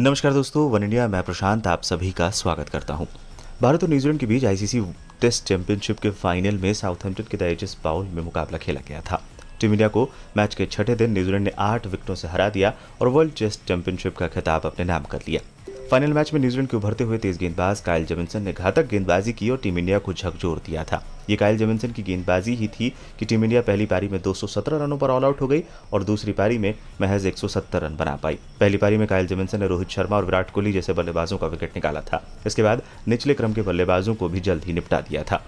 नमस्कार दोस्तों one India मैं प्रशांत आप सभी का स्वागत करता हूं भारत और न्यूजीलैंड के बीच आईसीसी टेस्ट चैंपियनशिप के फाइनल में साउथहैम्पटन के तेजस बाउल में मुकाबला खेला गया था टीम इंडिया को मैच के छठे दिन न्यूजीलैंड ने आठ विकेटों से हरा दिया और वर्ल्ड टेस्ट चैंपियनशिप का खिताब अपने नाम कर लिया फाइनल मैच में न्यूजीलैंड के उभरते हुए तेज गेंदबाज कायल जेमिनसन ने घातक गेंदबाजी की और टीम इंडिया को झकझोर दिया था ये कायल जेमिनसन की गेंदबाजी ही थी कि टीम इंडिया पहली पारी में 217 रनों पर ऑल आउट हो गई और दूसरी पारी में महज 170 रन बना पाई पहली पारी में कायल जेमिनसन ने रोहित शर्मा और विराट कोहली जैसे बल्लेबाजों का विकेट निकाला था इसके बाद निचले क्रम के बल्लेबाजों को भी जल्द ही निपटा दिया था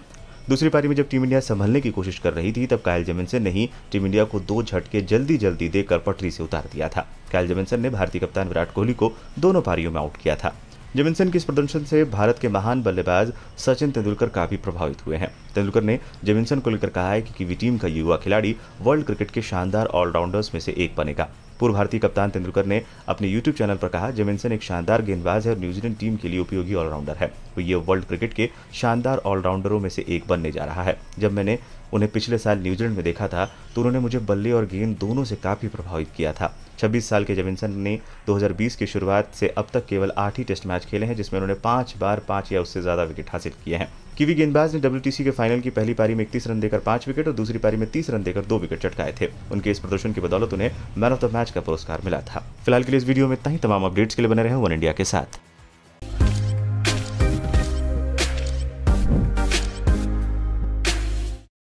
दूसरी पारी में जब टीम इंडिया संभलने की कोशिश कर रही थी तब कायल जेमिनसन ने ही टीम इंडिया को दो झटके जल्दी जल्दी देकर पटरी से उतार दिया था कैल जेमिनसन ने भारतीय कप्तान विराट कोहली को दोनों पारियों में आउट किया था जेमिनसन के इस प्रदर्शन से भारत के महान बल्लेबाज सचिन तेंदुलकर काफी प्रभावित हुए हैं तेंदुलकर ने जेमिनसन को लेकर कहा है कि किवी टीम का युवा खिलाड़ी वर्ल्ड क्रिकेट के शानदार ऑलराउंडर्स में से एक बनेगा पूर्व भारतीय कप्तान तेंदुलकर ने अपने यूट्यूब चैनल पर कहा जेमिनसन एक शानदार गेंदबाज है और न्यूजीलैंड टीम के लिए उपयोगी ऑलराउंडर है वो ये वर्ल्ड क्रिकेट के शानदार ऑलराउंडरों में से एक बनने जा रहा है जब मैंने उन्हें पिछले साल न्यूजीलैंड में देखा था तो उन्होंने मुझे बल्ले और गेंद दोनों से काफ़ी प्रभावित किया था 26 साल के जविनसन ने 2020 की शुरुआत से अब तक केवल आठ ही टेस्ट मैच खेले हैं जिसमें उन्होंने पाँच बार पाँच या उससे ज़्यादा विकेट हासिल किए हैं किवी गेंदबाज ने डब्ल्यू के फाइनल की पहली पारी में इकतीस रन देकर पांच विकेट और दूसरी पारी में तीस रन देकर दो विकेट चटकाए थे उनके इस प्रदर्शन की बदौलत उन्हें मैन ऑफ द मैच का पुरस्कार मिला था फिलहाल के लिए इस वीडियो में इतना ही तमाम अपडेट्स के लिए बने रहे वन इंडिया के साथ